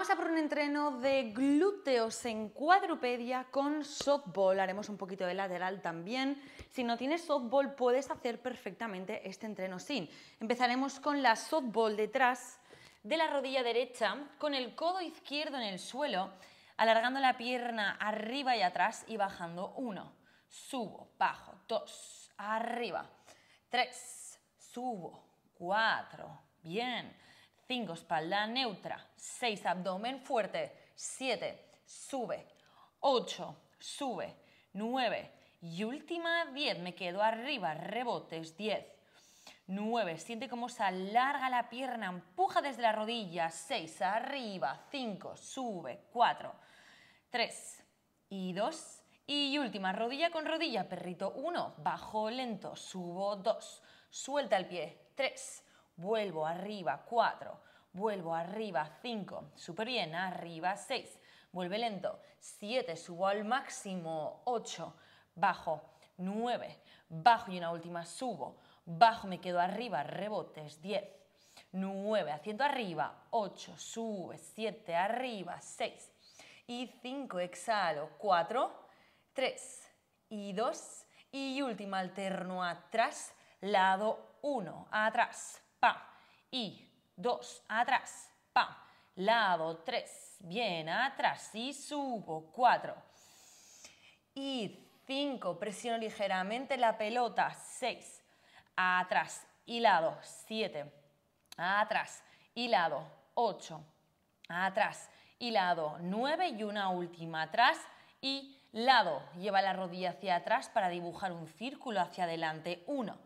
Vamos a por un entreno de glúteos en cuadrupedia con softball. Haremos un poquito de lateral también. Si no tienes softball, puedes hacer perfectamente este entreno sin. Empezaremos con la softball detrás de la rodilla derecha, con el codo izquierdo en el suelo, alargando la pierna arriba y atrás y bajando uno. Subo, bajo, dos, arriba, tres, subo, cuatro, bien. 5 espalda neutra, 6 abdomen fuerte, 7 sube, 8 sube, 9 y última 10, me quedo arriba, rebotes 10, 9, siente cómo se alarga la pierna, empuja desde la rodilla, 6 arriba, 5 sube, 4, 3 y 2 y última, rodilla con rodilla, perrito 1, bajo lento, subo 2, suelta el pie, 3, vuelvo arriba, 4, vuelvo arriba, 5, súper bien, arriba, 6, vuelve lento, 7, subo al máximo, 8, bajo, 9, bajo y una última, subo, bajo, me quedo arriba, rebotes, 10, 9, haciendo arriba, 8, sube, 7, arriba, 6 y 5, exhalo, 4, 3 y 2 y última, alterno atrás, lado 1, atrás, Pa. Y dos, atrás, Pa. Lado, tres, bien, atrás y subo, cuatro. Y cinco, presiono ligeramente la pelota, seis, atrás y lado, siete, atrás y lado, ocho, atrás y lado, nueve y una última, atrás y lado. Lleva la rodilla hacia atrás para dibujar un círculo hacia adelante, uno,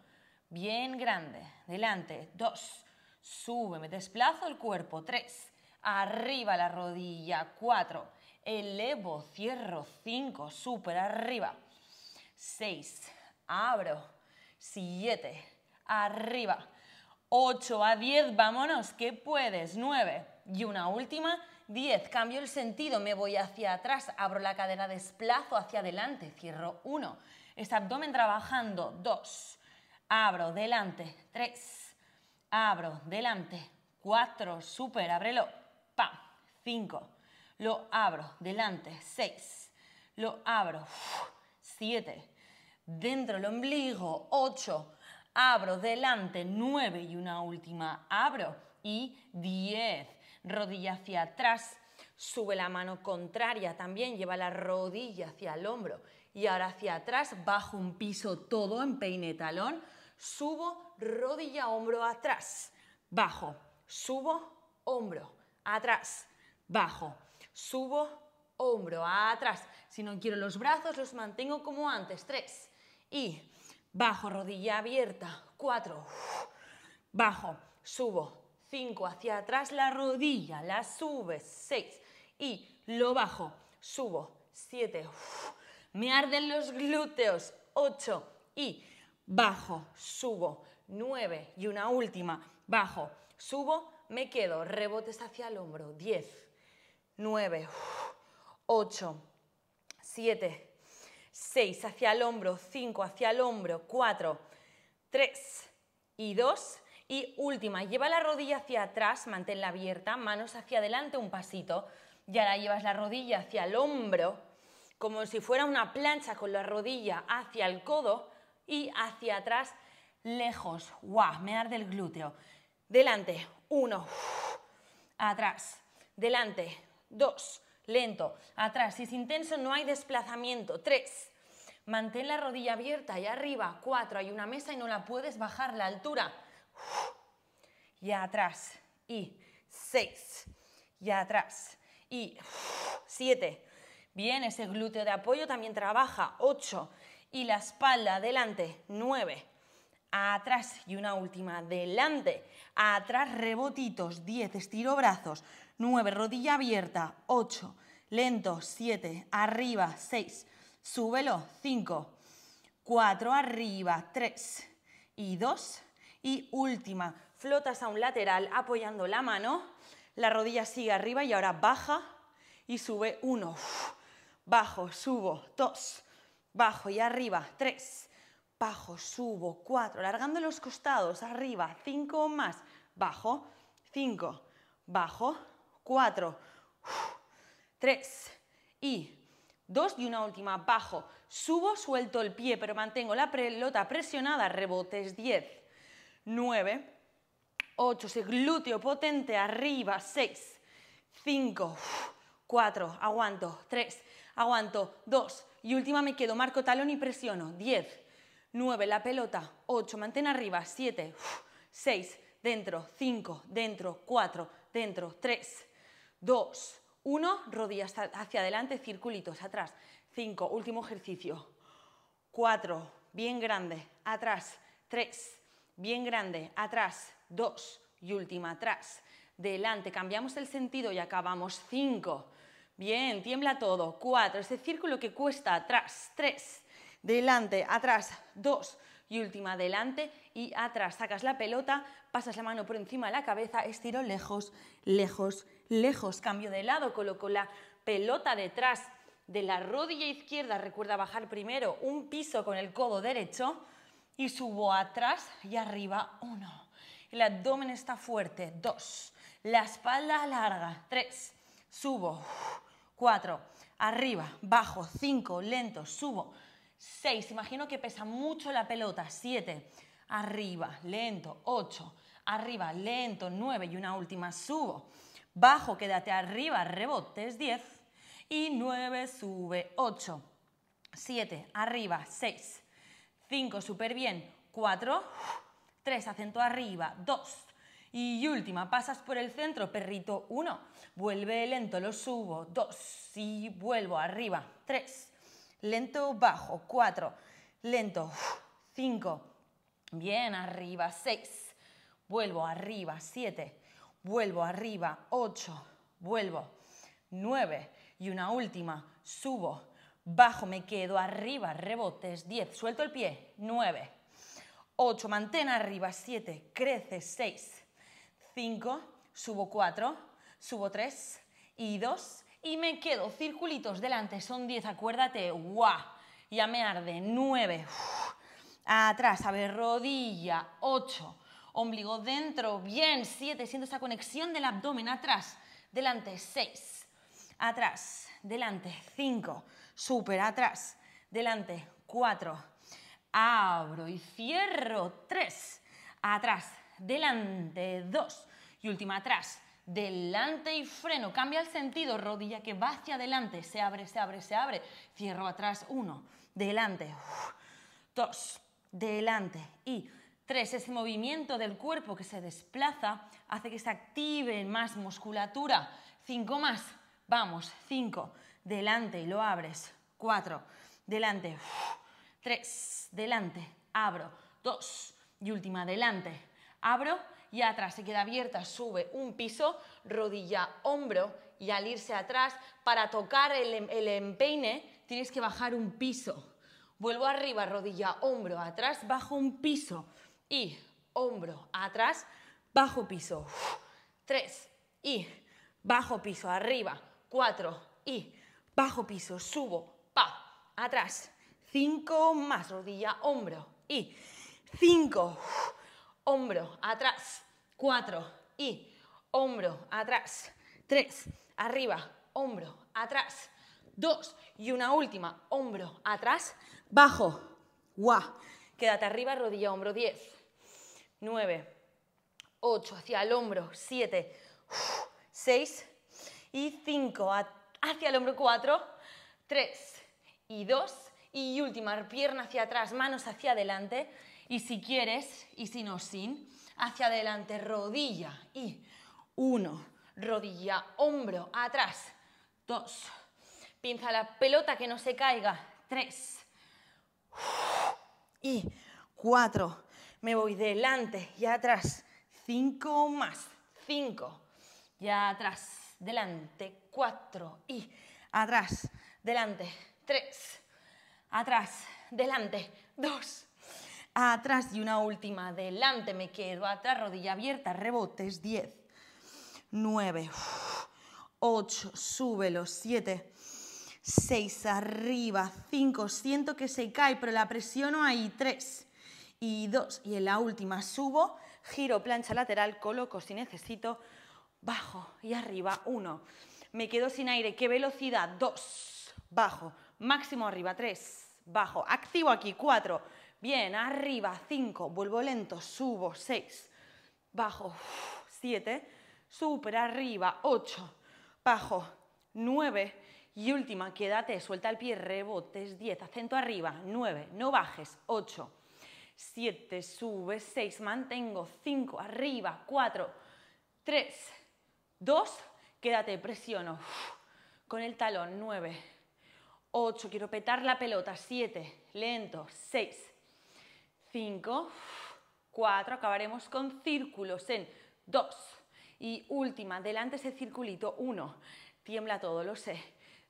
Bien grande. Delante. Dos. Sube, me desplazo el cuerpo. Tres. Arriba la rodilla. Cuatro. Elevo, cierro. Cinco. Súper arriba. Seis. Abro. Siete. Arriba. Ocho. a diez. vámonos, ¿Qué puedes, Nueve. y una última, Diez. cambio el sentido, me voy hacia atrás, abro la cadera, desplazo hacia adelante, cierro Uno. este abdomen trabajando, dos abro, delante, tres, abro, delante, cuatro, super, ábrelo, pa, cinco, lo abro, delante, seis, lo abro, siete, dentro el ombligo, ocho, abro, delante, nueve y una última, abro y diez, rodilla hacia atrás, sube la mano contraria también, lleva la rodilla hacia el hombro y ahora hacia atrás, bajo un piso todo en peine talón, subo, rodilla, hombro atrás, bajo, subo, hombro, atrás, bajo, subo, hombro, atrás. Si no quiero los brazos, los mantengo como antes, tres, y bajo, rodilla abierta, cuatro, bajo, subo, cinco, hacia atrás la rodilla, la sube, seis, y lo bajo, subo, siete me arden los glúteos, 8 y bajo, subo, 9 y una última, bajo, subo, me quedo, rebotes hacia el hombro, 10, 9, 8, 7, 6 hacia el hombro, 5 hacia el hombro, 4, 3 y 2. Y última, lleva la rodilla hacia atrás, manténla abierta, manos hacia adelante un pasito. Y ahora llevas la rodilla hacia el hombro, como si fuera una plancha con la rodilla hacia el codo y hacia atrás, lejos. ¡Guau! Me arde el glúteo. Delante, uno, atrás, delante, dos, lento, atrás. Si es intenso, no hay desplazamiento. Tres, mantén la rodilla abierta y arriba. Cuatro, hay una mesa y no la puedes bajar la altura. Y atrás, y seis, y atrás, y siete, Bien, ese glúteo de apoyo también trabaja. 8. Y la espalda, adelante. 9. Atrás y una última, delante. Atrás, rebotitos. 10. Estiro brazos. 9. Rodilla abierta. 8. Lento. 7. Arriba. 6. Súbelo. 5. 4. Arriba. 3. Y 2. Y última. Flotas a un lateral apoyando la mano. La rodilla sigue arriba y ahora baja y sube 1 bajo, subo, dos, bajo y arriba, tres, bajo, subo, cuatro, alargando los costados, arriba, cinco más, bajo, cinco, bajo, cuatro, tres y dos y una última, bajo, subo, suelto el pie, pero mantengo la pelota presionada, rebotes, diez, nueve, ocho, ese glúteo potente, arriba, seis, cinco, cuatro, aguanto, tres, aguanto, 2 y última me quedo, marco talón y presiono, 10, 9, la pelota, 8, mantén arriba, 7, 6, dentro, 5, dentro, 4, dentro, 3, 2, 1, rodillas hacia adelante, circulitos, atrás, 5, último ejercicio, 4, bien grande, atrás, 3, bien grande, atrás, 2 y última, atrás, delante, cambiamos el sentido y acabamos, 5, Bien, tiembla todo. Cuatro, ese círculo que cuesta atrás. Tres, delante, atrás. Dos, y última, delante y atrás. Sacas la pelota, pasas la mano por encima de la cabeza, estiro lejos, lejos, lejos. Cambio de lado, coloco la pelota detrás de la rodilla izquierda. Recuerda bajar primero un piso con el codo derecho y subo atrás y arriba. Uno. El abdomen está fuerte. Dos. La espalda larga. Tres. Subo. 4, arriba, bajo, 5, lento, subo, 6, imagino que pesa mucho la pelota, 7, arriba, lento, 8, arriba, lento, 9 y una última, subo, bajo, quédate arriba, rebotes, 10 y 9, sube, 8, 7, arriba, 6, 5, súper bien, 4, 3, acento arriba, 2, y última, pasas por el centro, perrito 1. Vuelve lento, lo subo, 2. Y vuelvo arriba, 3. Lento, bajo, 4. Lento, 5. Bien, arriba, 6. Vuelvo arriba, 7. Vuelvo arriba, 8. Vuelvo, 9. Y una última, subo, bajo, me quedo arriba, rebotes, 10, suelto el pie, 9, 8, mantén arriba, 7, crece, 6, 5, subo 4, subo 3 y 2 y me quedo circulitos delante, son 10, acuérdate, guau, ya me arde, 9, atrás, a ver, rodilla, 8, ombligo dentro, bien, 7, siento esa conexión del abdomen, atrás, delante, 6, atrás, delante, 5, súper, atrás, delante, 4, abro y cierro, 3, atrás, delante, dos y última atrás, delante y freno, cambia el sentido, rodilla que va hacia adelante, se abre, se abre, se abre, cierro atrás, uno, delante, dos, delante y tres, ese movimiento del cuerpo que se desplaza hace que se active más musculatura, cinco más, vamos, cinco, delante y lo abres, cuatro, delante, tres, delante, abro, dos y última, delante, abro y atrás, se queda abierta, sube un piso, rodilla, hombro y al irse atrás, para tocar em, el, empeine tienes que bajar un piso. Vuelvo arriba, rodilla, hombro, atrás, bajo un piso y hombro, atrás, bajo piso. tres y bajo piso, arriba, cuatro y bajo piso, subo, pa, atrás. Cinco más, rodilla, hombro y cinco. Hombro atrás, 4 y. Hombro atrás, 3, arriba, hombro atrás, 2 y una última, hombro atrás, bajo, guau. Quédate arriba, rodilla, hombro, 10, 9, 8, hacia el hombro, 7, 6 y 5, hacia el hombro, 4, 3 y 2 y última, pierna hacia atrás, manos hacia adelante. Y si quieres, y si no, sin, hacia adelante, rodilla y uno, rodilla, hombro, atrás, dos, pinza la pelota que no se caiga, tres, y cuatro, me voy delante y atrás, cinco más, cinco, y atrás, delante, cuatro, y atrás, delante, tres, atrás, delante, dos, atrás y una última, adelante, me quedo atrás, rodilla abierta, rebotes, 10, 9, 8, súbelo, 7, 6, arriba, 5, siento que se cae, pero la presiono ahí, 3 y 2, y en la última subo, giro, plancha lateral, coloco si necesito, bajo y arriba, 1, me quedo sin aire, qué velocidad, 2, bajo, máximo arriba, 3, bajo, activo aquí, 4, Bien, arriba, 5, vuelvo lento, subo, 6, bajo, 7, super arriba, 8, bajo, 9 y última, quédate, suelta el pie, rebotes, 10, acento arriba, 9, no bajes, 8, 7, sube, 6, mantengo, 5, arriba, 4, 3, 2, quédate, presiono, con el talón, 9, 8, quiero petar la pelota, 7, lento, 6, 5, 4, acabaremos con círculos en 2 y última, delante ese circulito, 1, tiembla todo, lo sé,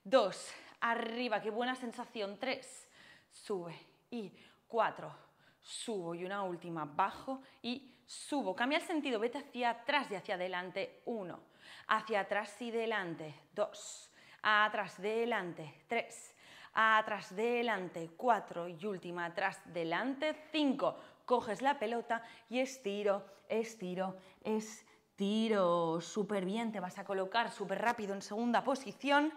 2, arriba, qué buena sensación, 3, sube y 4, subo y una última, bajo y subo, cambia el sentido, vete hacia atrás y hacia adelante, 1, hacia atrás y delante, 2, atrás, delante, 3, Atrás, delante, cuatro, y última, atrás delante, cinco, Coges la pelota y estiro, estiro, estiro. Súper bien, te vas a colocar súper rápido en segunda posición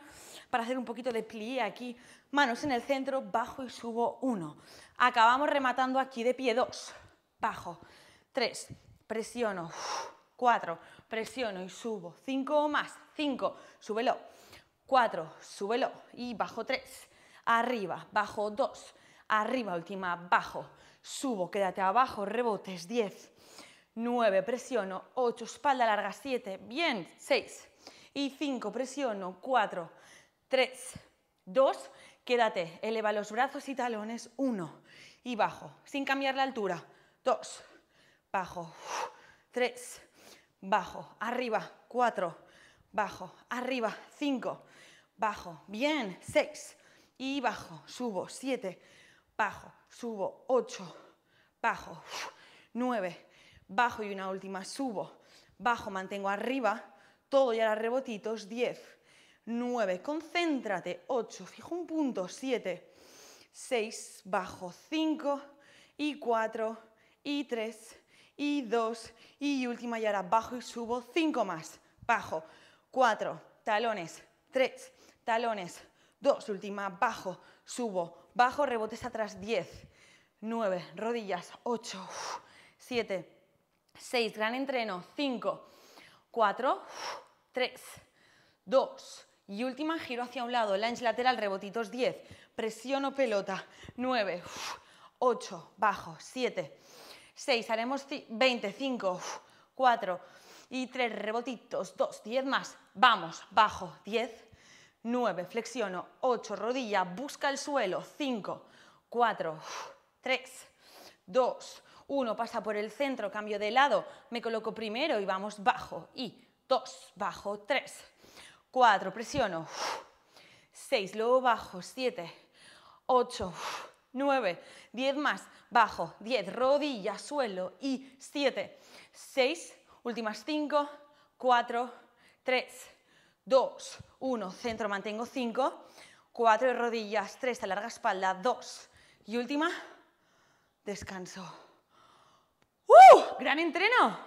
para hacer un poquito de plie aquí. Manos en el centro, bajo y subo uno, Acabamos rematando aquí de pie dos, Bajo, tres, presiono, cuatro, presiono y subo. 5 más, cinco, súbelo. cuatro, súbelo y bajo tres arriba, bajo, dos, arriba, última, bajo, subo, quédate abajo, rebotes, 10, 9, presiono, 8, espalda larga, 7, bien, 6, y 5, presiono, 4, 3, 2, quédate, eleva los brazos y talones, 1, y bajo, sin cambiar la altura, 2, bajo, 3, bajo, arriba, 4, bajo, arriba, 5, bajo, bien, 6, y bajo, subo, 7, bajo, subo, 8, bajo, 9, bajo y una última, subo, bajo, mantengo arriba, todo y ahora rebotitos, 10, 9, concéntrate, 8, fijo un punto, 7, 6, bajo, 5 y 4 y 3 y 2 y última y ahora bajo y subo, 5 más, bajo, 4, talones, 3, talones, 2, última, bajo, subo, bajo, rebotes atrás, 10, 9, rodillas, 8, 7, 6, gran entreno, 5, 4, 3, 2 y última, giro hacia un lado, lunge lateral, rebotitos, 10, presiono pelota, 9, 8, bajo, 7, 6, haremos 20, 5, 4 y 3, rebotitos, 2, 10 más, vamos, bajo, 10, 9, flexiono, 8, rodilla, busca el suelo, 5, 4, 3, 2, 1, pasa por el centro, cambio de lado, me coloco primero y vamos bajo, y 2, bajo, 3, 4, presiono, 6, luego bajo, 7, 8, 9, 10 más, bajo, 10, rodilla, suelo, y 7, 6, últimas 5, 4, 3, 2, 1, centro, mantengo 5, 4 rodillas, 3, larga espalda, 2 y última, descanso. ¡Uh! ¡Gran entreno!